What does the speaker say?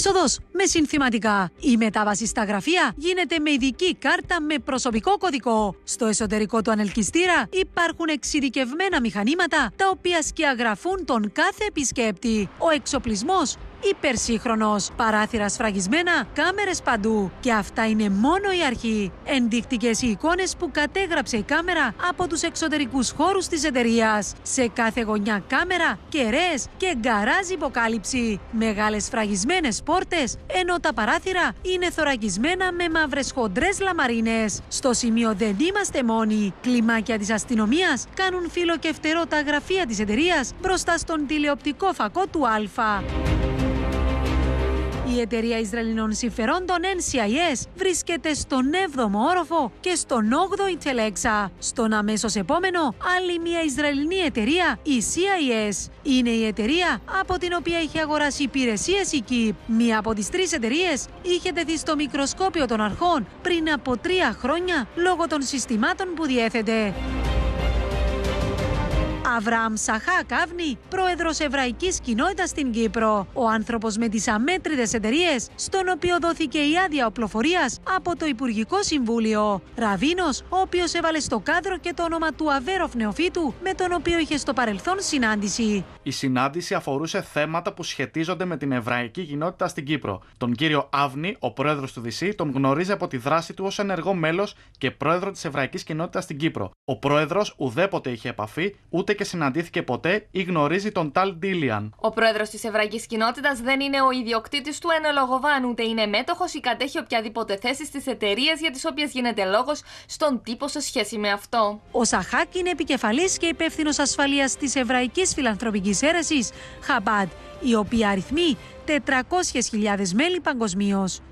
είσοδο με συνθηματικά. Η μετάβαση στα γραφεία γίνεται με ειδική κάρτα με προσωπικό κωδικό. Στο εσωτερικό του ανελκυστήρα υπάρχουν εξειδικευμένα μηχανήματα τα οποία σκιαγραφούν τον κάθε επισκέπτη. Ο εξοπλισμός υπερσύγχρονος. Παράθυρα σφραγισμένα, κάμερες παντού. Και αυτά είναι μόνο η αρχή. Ενδείχτηκε οι εικόνες που κατέγραψε η κάμερα από τους εξωτερικούς χώρους της εταιρείας. Σε κάθε γωνιά κάμερα, κεραίες και γκαράζ υποκάλυψη. Μεγάλες σφραγισμένες πόρτες, ενώ τα παράθυρα είναι θωρακισμένα με μαύρες χοντρές λαμαρίνες. Στο σημείο δεν είμαστε μόνοι. Κλιμάκια της αστυνομίας κάνουν φιλοκευτερό τα γραφεία της εταιρείας μπροστά στον τηλεοπτικό φακό του Α. Η εταιρεία Ισραηλινών συμφερόντων NCIS βρίσκεται στον 7ο όροφο και στον 8ο Ιντελέξα. Στον αμέσως επόμενο, άλλη μια Ισραηλινή εταιρεία, η CIS. Είναι η εταιρεία από την οποία είχε αγοράσει υπηρεσίες η ΚΙΠ. Μία από τις τρεις εταιρείες είχε τεθεί στο μικροσκόπιο των αρχών πριν από τρία χρόνια λόγω των συστημάτων που διέθετε. Αβραάμ Σαχά Καύνη, πρόεδρος Εβραϊκής Κοινότητας στην Κύπρο. Ο άνθρωπος με τις αμέτρητες εταιρείες, στον οποίο δόθηκε η άδεια οπλοφορίας από το Υπουργικό Συμβούλιο. Ραβίνος, ο οποίος έβαλε στο κάδρο και το όνομα του Αβέροφ Νεοφίτου, με τον οποίο είχε στο παρελθόν συνάντηση. Η συνάντηση αφορούσε θέματα που σχετίζονται με την Εβραϊκή Κοινότητα στην Κύπρο. Τον κύριο Αβνη, ο πρόεδρος του Δυσί, τον γνωρίζει από τη δράση του ως ενεργό μέλος και πρόεδρο της Εβραϊκής Κοινότητας στην Κύπρο. Ο πρόεδρος ουδέποτε είχε επαφή ούτε και συναντήθηκε ποτέ ή γνωρίζει τον Ταλ Ντίλιαν. Ο πρόεδρος της Εβραϊκής Κοινότητας δεν είναι ο ιδιοκτήτης του εν ούτε είναι μέτοχος ή κατέχει οποιαδήποτε θέση στις εταιρείες για τις οποίες γίνεται λόγος στον τύπο σε σχέση με αυτό. Ο Σαχάκ είναι επικεφαλής και υπεύθυνος ασφαλείας της Εβραϊκής Φιλανθρωπικής Έρεση, Χαμπάντ, η οποία αριθμεί 400.000 μέλη παγκοσμίως.